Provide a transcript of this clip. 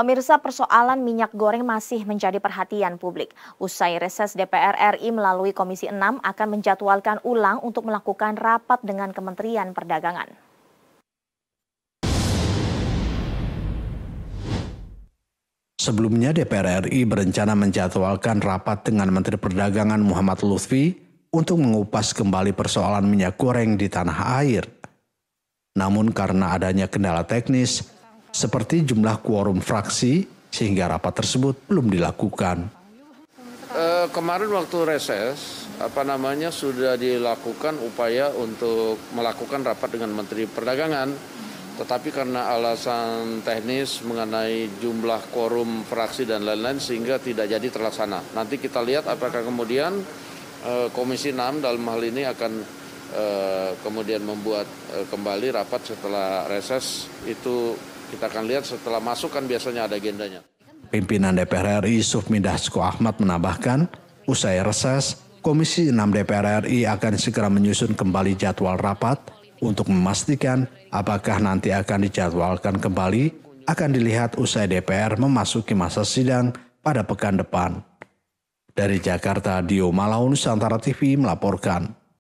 Pemirsa persoalan minyak goreng masih menjadi perhatian publik. Usai reses DPR RI melalui Komisi 6 akan menjadwalkan ulang untuk melakukan rapat dengan Kementerian Perdagangan. Sebelumnya DPR RI berencana menjadwalkan rapat dengan Menteri Perdagangan Muhammad Lutfi untuk mengupas kembali persoalan minyak goreng di tanah air. Namun karena adanya kendala teknis, seperti jumlah quorum fraksi sehingga rapat tersebut belum dilakukan. E, kemarin waktu reses, apa namanya sudah dilakukan upaya untuk melakukan rapat dengan Menteri Perdagangan, tetapi karena alasan teknis mengenai jumlah quorum fraksi dan lain-lain sehingga tidak jadi terlaksana. Nanti kita lihat apakah kemudian e, Komisi 6 dalam hal ini akan eh, kemudian membuat kembali rapat setelah reses itu kita akan lihat setelah masuk kan biasanya ada agendanya. Pimpinan DPR RI Sufmi Dasko Ahmad menambahkan, usai reses, Komisi 6 DPR RI akan segera menyusun kembali jadwal rapat untuk memastikan apakah nanti akan dijadwalkan kembali akan dilihat usai DPR memasuki masa sidang pada pekan depan. Dari Jakarta, Dio Malau Nusantara TV melaporkan.